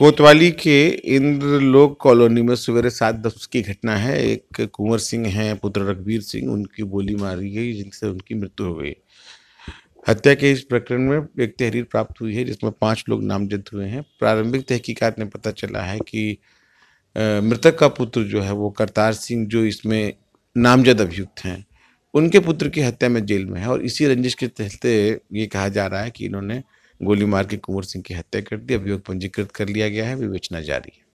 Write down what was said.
कोतवाली के इंद्रलोक कॉलोनी में सवेरे सात दस की घटना है एक कुंवर सिंह हैं पुत्र रघुवीर सिंह उनकी बोली मारी गई जिनसे उनकी मृत्यु हो गई हत्या के इस प्रकरण में एक तहरीर प्राप्त हुई है जिसमें पांच लोग नामजद हुए हैं प्रारंभिक तहकीकात में पता चला है कि मृतक का पुत्र जो है वो करतार सिंह जो इसमें नामजद अभियुक्त हैं उनके पुत्र की हत्या में जेल में है और इसी रंजिश के चलते ये कहा जा रहा है कि इन्होंने गोली मार के कुंवर सिंह की हत्या कर दी अभियोग पंजीकृत कर लिया गया है विवेचना जारी है